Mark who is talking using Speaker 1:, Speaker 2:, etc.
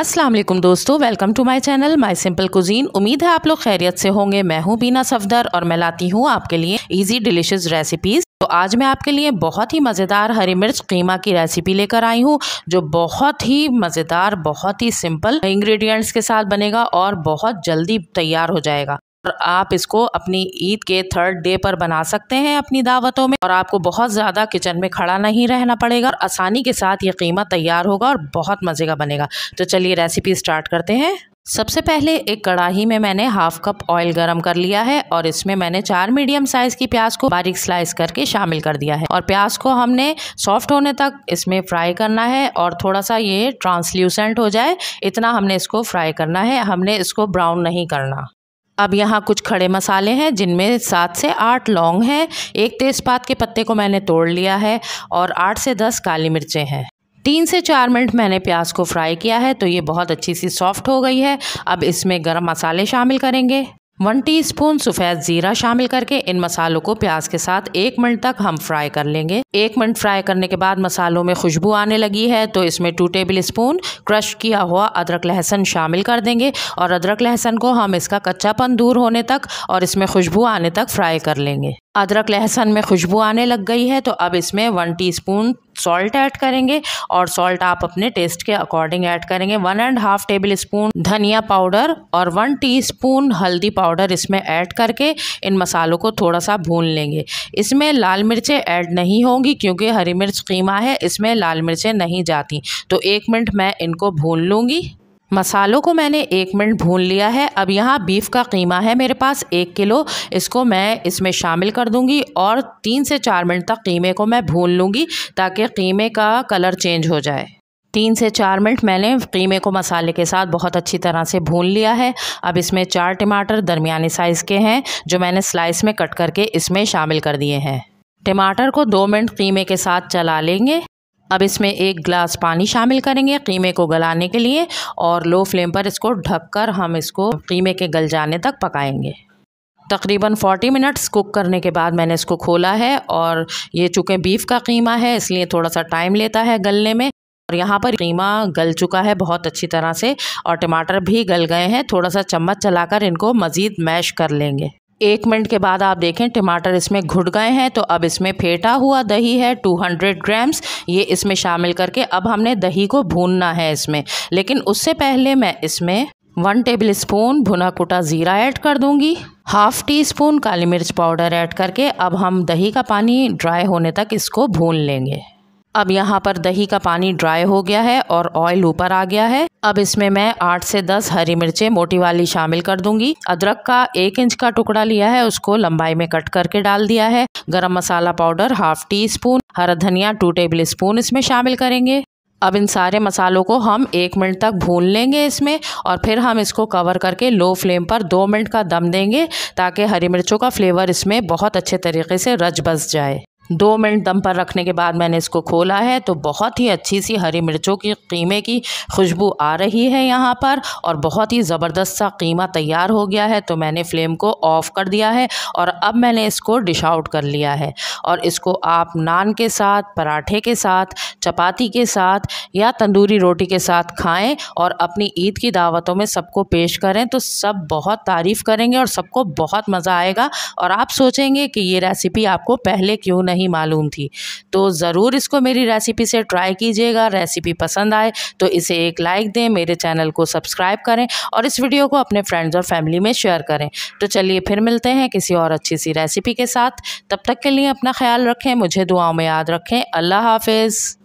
Speaker 1: असलम दोस्तों welcome to my channel my simple cuisine उम्मीद है आप लोग खैरियत से होंगे मैं हूँ बीना सफदर और मैं लाती हूँ आपके लिए इजी डिलिशियस रेसिपीज़ तो आज मैं आपके लिए बहुत ही मज़ेदार हरी मिर्च कीमा की रेसिपी लेकर आई हूँ जो बहुत ही मज़ेदार बहुत ही सिंपल इंग्रेडिएंट्स के साथ बनेगा और बहुत जल्दी तैयार हो जाएगा और आप इसको अपनी ईद के थर्ड डे पर बना सकते हैं अपनी दावतों में और आपको बहुत ज़्यादा किचन में खड़ा नहीं रहना पड़ेगा और आसानी के साथ ये कीमा तैयार होगा और बहुत मज़े का बनेगा तो चलिए रेसिपी स्टार्ट करते हैं सबसे पहले एक कढ़ाही में मैंने हाफ कप ऑयल गरम कर लिया है और इसमें मैंने चार मीडियम साइज की प्याज को बारीक स्लाइस करके शामिल कर दिया है और प्याज को हमने सॉफ्ट होने तक इसमें फ्राई करना है और थोड़ा सा ये ट्रांसल्यूसेंट हो जाए इतना हमने इसको फ्राई करना है हमने इसको ब्राउन नहीं करना अब यहाँ कुछ खड़े मसाले हैं जिनमें सात से आठ लौंग हैं एक तेज़पात के पत्ते को मैंने तोड़ लिया है और आठ से दस काली मिर्चें हैं तीन से चार मिनट मैंने प्याज को फ्राई किया है तो ये बहुत अच्छी सी सॉफ्ट हो गई है अब इसमें गरम मसाले शामिल करेंगे वन टीस्पून सफ़ेद ज़ीरा शामिल करके इन मसालों को प्याज के साथ एक मिनट तक हम फ्राई कर लेंगे एक मिनट फ्राई करने के बाद मसालों में खुशबू आने लगी है तो इसमें टू टेबल स्पून क्रश किया हुआ अदरक लहसुन शामिल कर देंगे और अदरक लहसुन को हम इसका कच्चापन दूर होने तक और इसमें खुशबू आने तक फ्राई कर लेंगे अदरक लहसन में खुशबू आने लग गई है तो अब इसमें वन टीस्पून सॉल्ट ऐड करेंगे और सॉल्ट आप अपने टेस्ट के अकॉर्डिंग ऐड करेंगे one and half tablespoon धनिया पाउडर और वन टीस्पून हल्दी पाउडर इसमें ऐड करके इन मसालों को थोड़ा सा भून लेंगे इसमें लाल मिर्चें ऐड नहीं होंगी क्योंकि हरी मिर्च कीमा है इसमें लाल मिर्चें नहीं जाती तो एक मिनट मैं इनको भून लूँगी मसालों को मैंने एक मिनट भून लिया है अब यहाँ बीफ का कीमा है मेरे पास एक किलो इसको मैं इसमें शामिल कर दूँगी और तीन से चार मिनट तक कीमे को मैं भून लूँगी ताकि कीमे का कलर चेंज हो जाए तीन से चार मिनट मैंने कीमे को मसाले के साथ बहुत अच्छी तरह से भून लिया है अब इसमें चार टमाटर दरमियाने साइज़ के हैं जो मैंने स्लाइस में कट करके इसमें शामिल कर दिए हैं टमाटर को दो मिनट कीमे के साथ चला लेंगे अब इसमें एक ग्लास पानी शामिल करेंगे कीमे को गलाने के लिए और लो फ्लेम पर इसको ढककर हम इसको कीमे के गल जाने तक पकाएंगे तकरीबन 40 मिनट्स कुक करने के बाद मैंने इसको खोला है और ये चूँकि बीफ का कीमा है इसलिए थोड़ा सा टाइम लेता है गलने में और यहाँ पर कीमा गल चुका है बहुत अच्छी तरह से और टमाटर भी गल गए हैं थोड़ा सा चम्मच चलाकर इनको मज़ीद मैश कर लेंगे एक मिनट के बाद आप देखें टमाटर इसमें घुट गए हैं तो अब इसमें फेंटा हुआ दही है 200 ग्राम्स ये इसमें शामिल करके अब हमने दही को भूनना है इसमें लेकिन उससे पहले मैं इसमें वन टेबल स्पून भुना कुटा ज़ीरा ऐड कर दूंगी हाफ टी स्पून काली मिर्च पाउडर ऐड करके अब हम दही का पानी ड्राई होने तक इसको भून लेंगे अब यहाँ पर दही का पानी ड्राई हो गया है और ऑयल ऊपर आ गया है अब इसमें मैं आठ से दस हरी मिर्चें मोटी वाली शामिल कर दूंगी अदरक का एक इंच का टुकड़ा लिया है उसको लंबाई में कट करके डाल दिया है garam masala powder half teaspoon हरा धनिया टू टेबल स्पून इसमें शामिल करेंगे अब इन सारे मसालों को हम एक मिनट तक भून लेंगे इसमें और फिर हम इसको कवर करके लो फ्लेम पर दो मिनट का दम देंगे ताकि हरी मिर्चों का फ्लेवर इसमें बहुत अच्छे तरीके से रच बस जाए दो मिनट दम पर रखने के बाद मैंने इसको खोला है तो बहुत ही अच्छी सी हरी मिर्चों की कीमे की खुशबू आ रही है यहाँ पर और बहुत ही ज़बरदस्त सा कीमा तैयार हो गया है तो मैंने फ्लेम को ऑफ़ कर दिया है और अब मैंने इसको डिश आउट कर लिया है और इसको आप नान के साथ पराठे के साथ चपाती के साथ या तंदूरी रोटी के साथ खाएँ और अपनी ईद की दावतों में सबको पेश करें तो सब बहुत तारीफ़ करेंगे और सबको बहुत मज़ा आएगा और आप सोचेंगे कि ये रेसिपी आपको पहले क्यों नहीं नहीं मालूम थी तो ज़रूर इसको मेरी रेसिपी से ट्राई कीजिएगा रेसिपी पसंद आए तो इसे एक लाइक दें मेरे चैनल को सब्सक्राइब करें और इस वीडियो को अपने फ्रेंड्स और फैमिली में शेयर करें तो चलिए फिर मिलते हैं किसी और अच्छी सी रेसिपी के साथ तब तक के लिए अपना ख्याल रखें मुझे दुआओं में याद रखें अल्लाह हाफिज़